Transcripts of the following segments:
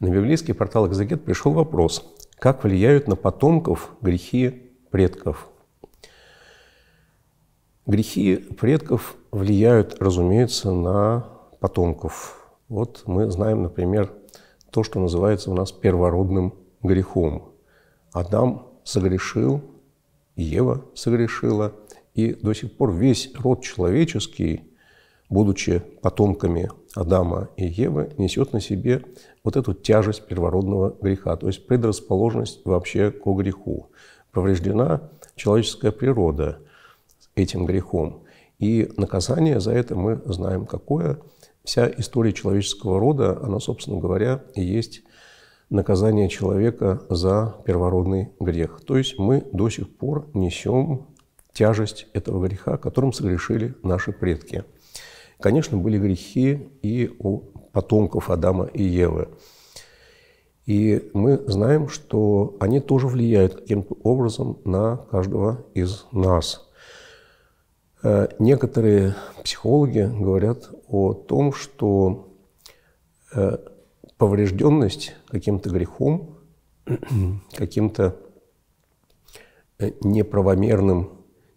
На библейский портал «Экзегет» пришел вопрос, как влияют на потомков грехи предков. Грехи предков влияют, разумеется, на потомков. Вот мы знаем, например, то, что называется у нас первородным грехом. Адам согрешил, Ева согрешила, и до сих пор весь род человеческий, будучи потомками Адама и Евы несет на себе вот эту тяжесть первородного греха, то есть предрасположенность вообще к греху. Повреждена человеческая природа этим грехом. И наказание за это мы знаем какое. Вся история человеческого рода, она, собственно говоря, и есть наказание человека за первородный грех. То есть мы до сих пор несем тяжесть этого греха, которым согрешили наши предки – Конечно, были грехи и у потомков Адама и Евы. И мы знаем, что они тоже влияют каким-то образом на каждого из нас. Э, некоторые психологи говорят о том, что э, поврежденность каким-то грехом, каким-то э, неправомерным,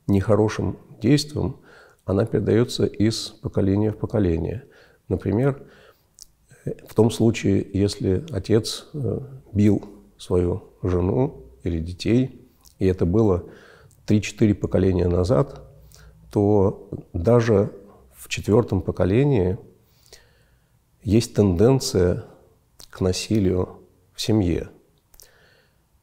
нехорошим действием она передается из поколения в поколение. Например, в том случае, если отец э, бил свою жену или детей, и это было 3-4 поколения назад, то даже в четвертом поколении есть тенденция к насилию в семье.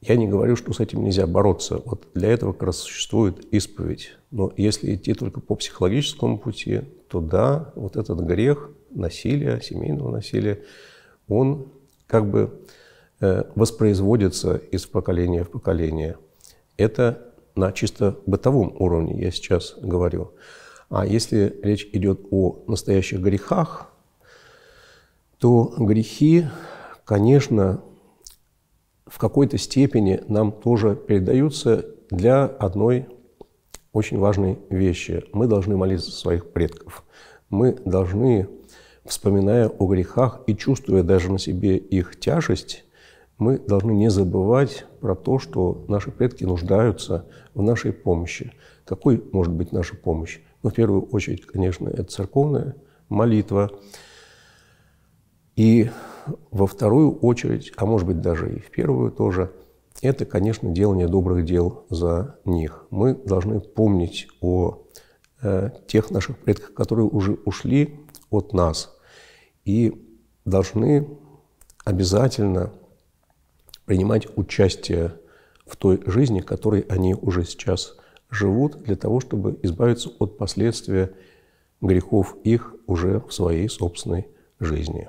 Я не говорю, что с этим нельзя бороться. Вот для этого как раз существует исповедь. Но если идти только по психологическому пути, то да, вот этот грех насилия, семейного насилия, он как бы э, воспроизводится из поколения в поколение. Это на чисто бытовом уровне я сейчас говорю. А если речь идет о настоящих грехах, то грехи, конечно, в какой-то степени нам тоже передаются для одной очень важной вещи. Мы должны молиться за своих предков. Мы должны, вспоминая о грехах и чувствуя даже на себе их тяжесть, мы должны не забывать про то, что наши предки нуждаются в нашей помощи. Какой может быть наша помощь? Ну, в первую очередь, конечно, это церковная молитва. И во вторую очередь, а может быть даже и в первую тоже, это, конечно, делание добрых дел за них. Мы должны помнить о э, тех наших предках, которые уже ушли от нас, и должны обязательно принимать участие в той жизни, которой они уже сейчас живут, для того, чтобы избавиться от последствия грехов их уже в своей собственной жизни.